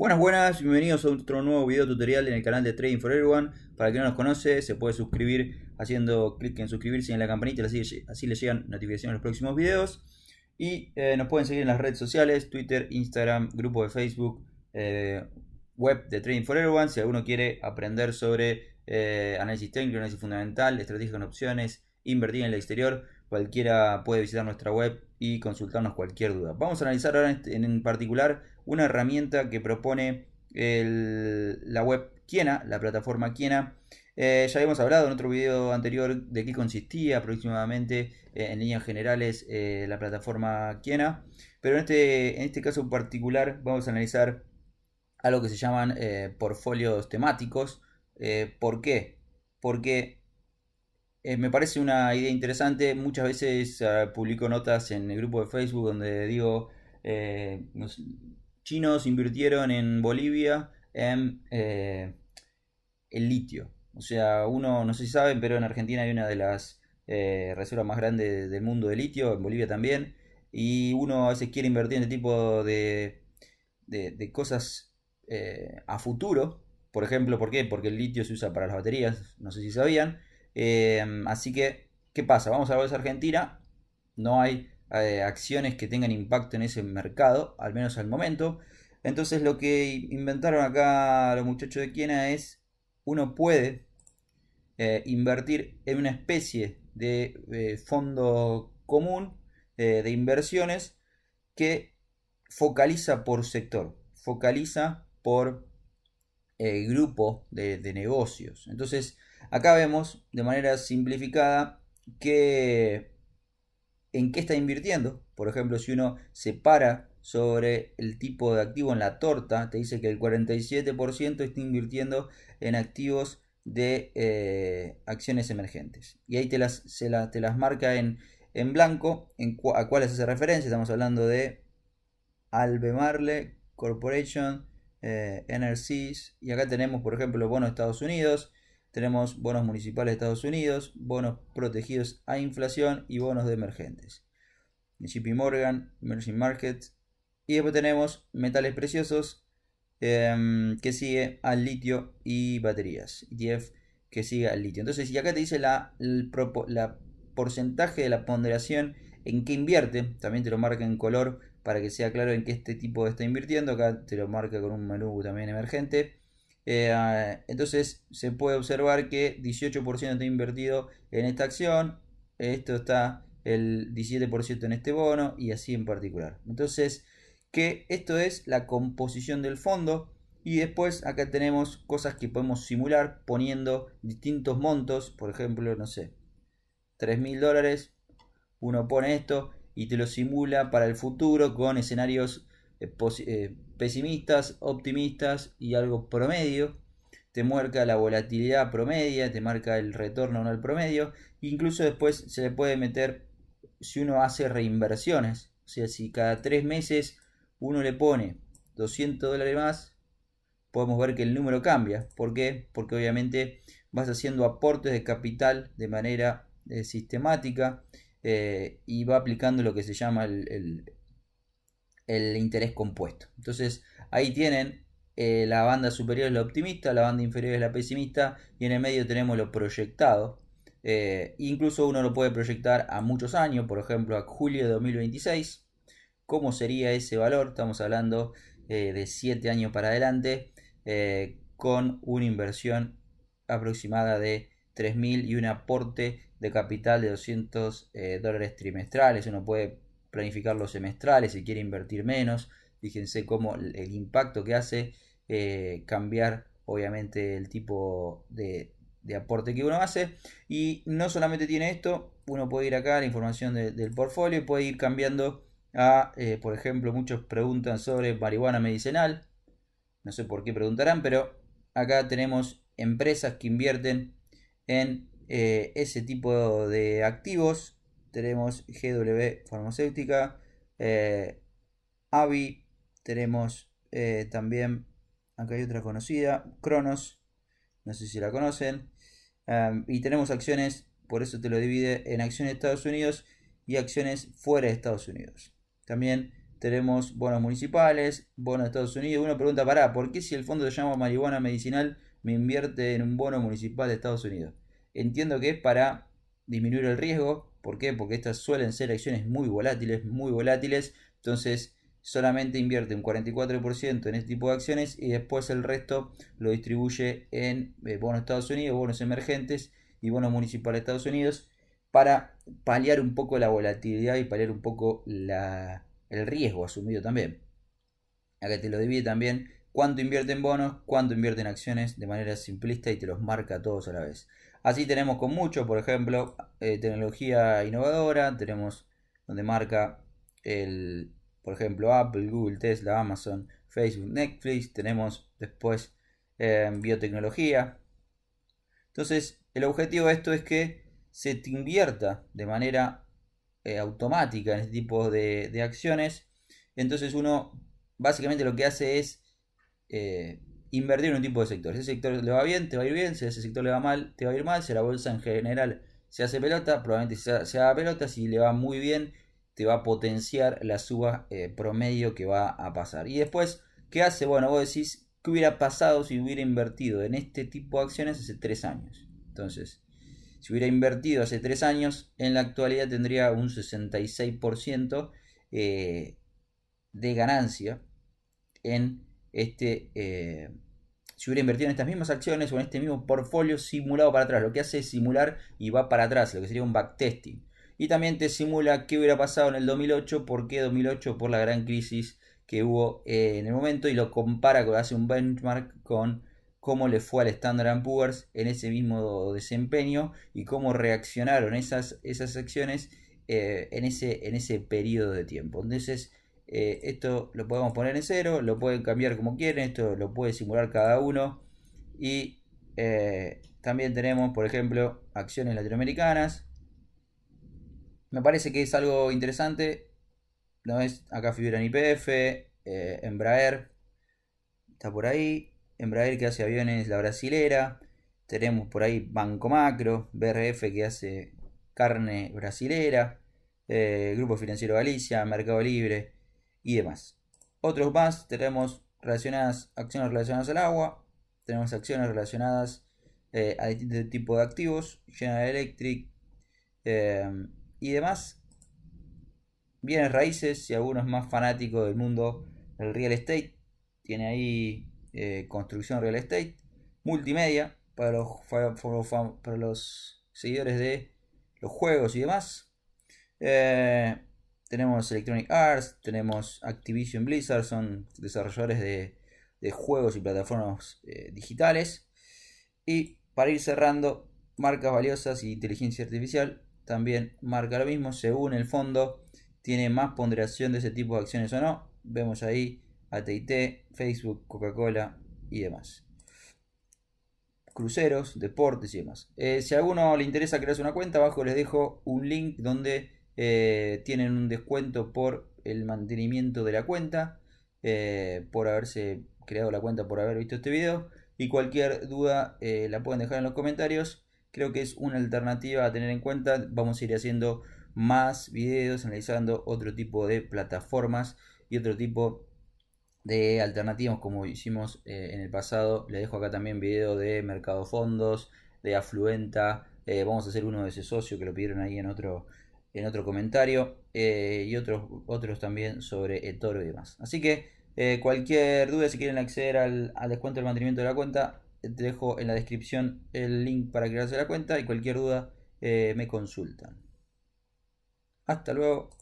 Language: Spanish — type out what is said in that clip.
Buenas, buenas, bienvenidos a otro nuevo video tutorial en el canal de Trading for Everyone. Para quien no nos conoce, se puede suscribir haciendo clic en suscribirse y en la campanita, así, así le llegan notificaciones de los próximos videos. Y eh, nos pueden seguir en las redes sociales, Twitter, Instagram, grupo de Facebook, eh, web de Trading for Everyone. Si alguno quiere aprender sobre eh, análisis técnico, análisis fundamental, estrategias con opciones, invertir en el exterior, Cualquiera puede visitar nuestra web y consultarnos cualquier duda. Vamos a analizar ahora en particular una herramienta que propone la web Kiena, la plataforma Kiena. Eh, ya hemos hablado en otro video anterior de qué consistía aproximadamente eh, en líneas generales eh, la plataforma Kiena, pero en este, en este caso particular vamos a analizar algo que se llaman portfolios temáticos. ¿Por qué? Porque eh, me parece una idea interesante. Muchas veces eh, publico notas en el grupo de Facebook donde digo, los eh, chinos invirtieron en Bolivia en el litio. O sea, uno, no sé si saben, pero en Argentina hay una de las reservas más grandes del mundo de litio, en Bolivia también. Y uno a veces quiere invertir en este tipo de cosas a futuro. Por ejemplo, ¿por qué? Porque el litio se usa para las baterías, no sé si sabían Em, así que, ¿qué pasa? Vamos a la bolsa argentina. No hay eh, acciones que tengan impacto en ese mercado, al menos al momento. Entonces lo que inventaron acá los muchachos de Kiena es, uno puede eh, invertir en una especie de eh, fondo común de inversiones que focaliza por sector, focaliza por eh, grupo de, negocios. Entonces, acá vemos de manera simplificada que en qué está invirtiendo. Por ejemplo, si uno se para sobre el tipo de activo en la torta, te dice que el 47% está invirtiendo en activos de eh, acciones emergentes. Y ahí te las, te las marca en, en blanco en a cuáles hace referencia. Estamos hablando de Albemarle Corporation, eh, y acá tenemos, por ejemplo, bonos de Estados Unidos, tenemos bonos municipales de Estados Unidos, bonos protegidos a inflación y bonos de emergentes. JP Morgan, Emerging Markets, y después tenemos metales preciosos, em, que sigue al litio y baterías, ETF que sigue al litio. Entonces, y acá te dice la, la porcentaje de la ponderación en que invierte, también te lo marca en color para que sea claro en qué este tipo está invirtiendo. Acá te lo marca con un menú también emergente. Eh, ah, entonces se puede observar que 18% está invertido en esta acción. Esto está el 17% en este bono y así en particular. Entonces, que esto es la composición del fondo. Y después acá tenemos cosas que podemos simular poniendo distintos montos. Por ejemplo, no sé, 3000 mil dólares. Uno pone esto y te lo simula para el futuro con escenarios eh, eh, pesimistas, optimistas y algo promedio. Te muerca la volatilidad promedia, te marca el retorno al promedio. Incluso después se le puede meter si uno hace reinversiones. O sea, si cada tres meses uno le pone 200 dólares más, podemos ver que el número cambia. ¿Por qué? Porque obviamente vas haciendo aportes de capital de manera eh, sistemática eh, y va aplicando lo que se llama el, interés compuesto. Entonces ahí tienen eh, la banda superior es la optimista, la banda inferior es la pesimista y en el medio tenemos lo proyectado. Eh, incluso uno lo puede proyectar a muchos años, por ejemplo a julio de 2026. ¿Cómo sería ese valor? Estamos hablando de 7 años para adelante con una inversión aproximada de 3.000 y un aporte de capital de 200 eh, dólares trimestrales. Uno puede planificar los semestrales si quiere invertir menos. Fíjense cómo el impacto que hace eh, cambiar obviamente el tipo de, aporte que uno hace. Y no solamente tiene esto, uno puede ir acá a la información del portfolio, y puede ir cambiando a, eh, por ejemplo, muchos preguntan sobre marihuana medicinal. No sé por qué preguntarán, pero acá tenemos empresas que invierten en eh, ese tipo de activos. Tenemos GW Farmacéutica, eh, Avi, tenemos eh, también, acá hay otra conocida, Cronos, no sé si la conocen. Em, y tenemos acciones, por eso te lo divide en acciones de Estados Unidos y acciones fuera de Estados Unidos. También tenemos bonos municipales, bonos de Estados Unidos. Uno pregunta, para, ¿por qué si el fondo se llama marihuana medicinal me invierte en un bono municipal de Estados Unidos. Entiendo que es para disminuir el riesgo. ¿Por qué? Porque estas suelen ser acciones muy volátiles, muy volátiles. Entonces solamente invierte un 44% en este tipo de acciones y después el resto lo distribuye en eh, bonos Estados Unidos, bonos emergentes y bonos municipales de Estados Unidos para paliar un poco la volatilidad y paliar un poco el riesgo asumido también. Acá te lo divide también cuánto invierte en bonos, cuánto invierte en acciones de manera simplista y te los marca todos a la vez. Así tenemos con mucho, por ejemplo, eh, tecnología innovadora, tenemos donde marca el, por ejemplo, Apple, Google, Tesla, Amazon, Facebook, Netflix, tenemos después em, biotecnología. Entonces, el objetivo de esto es que se te invierta de manera eh, automática en este tipo de acciones. Entonces uno básicamente lo que hace es eh, invertir en un tipo de sector. Si ese sector le va bien, te va a ir bien. Si ese sector le va mal, te va a ir mal. Si la bolsa en general se hace pelota, probablemente se, haga pelota. Si le va muy bien, te va a potenciar la suba eh, promedio que va a pasar. Y después, ¿qué hace? Bueno, vos decís, ¿qué hubiera pasado si hubiera invertido en este tipo de acciones hace tres años? Entonces, si hubiera invertido hace tres años, en la actualidad tendría un 66% eh, de ganancia en este, eh, si hubiera invertido en estas mismas acciones o en este mismo portfolio simulado para atrás. Lo que hace es simular y va para atrás, lo que sería un backtesting. Y también te simula qué hubiera pasado en el 2008, por qué 2008, por la gran crisis que hubo eh, en el momento y lo compara, hace un benchmark con cómo le fue al Standard Poor's en ese mismo desempeño y cómo reaccionaron esas, esas acciones eh, en, ese, en ese periodo de tiempo. Entonces eh, esto lo podemos poner en cero, lo pueden cambiar como quieren, esto lo puede simular cada uno. Y eh, también tenemos, por ejemplo, acciones latinoamericanas. Me parece que es algo interesante. No es acá figuran IPF, eh, Embraer está por ahí. Embraer que hace aviones, la brasilera. Tenemos por ahí Banco Macro, BRF que hace carne brasilera, Grupo Financiero Galicia, Mercado Libre, y demás. Otros más tenemos relacionadas, acciones relacionadas al agua, tenemos acciones relacionadas eh, a distintos tipos de activos, General Electric em, y demás. Bienes raíces, si alguno es más fanático del mundo el real estate, tiene ahí eh, construcción real estate, multimedia para los, para los seguidores de los juegos y demás. Eh, tenemos Electronic Arts, tenemos Activision Blizzard, son desarrolladores de, juegos y plataformas eh, digitales. Y para ir cerrando, marcas valiosas y inteligencia artificial también marca lo mismo, según el fondo tiene más ponderación de ese tipo de acciones o no. Vemos ahí ATT, Facebook, Coca-Cola y demás. Cruceros, deportes y demás. Eh, si a alguno le interesa crearse una cuenta, abajo les dejo un link donde eh, tienen un descuento por el mantenimiento de la cuenta, eh, por haberse creado la cuenta, por haber visto este video. Y cualquier duda eh, la pueden dejar en los comentarios. Creo que es una alternativa a tener en cuenta. Vamos a ir haciendo más videos, analizando otro tipo de plataformas y otro tipo de alternativas como hicimos en el pasado. Le dejo acá también video de Mercado Fondos, de Afluenta. vamos a hacer uno de ese socio que lo pidieron ahí en otro en otro comentario eh, y otros, otros también sobre el toro y demás. Así que eh, cualquier duda, si quieren acceder al, descuento del mantenimiento de la cuenta, eh, te dejo en la descripción el link para crearse la cuenta y cualquier duda me consultan. Hasta luego.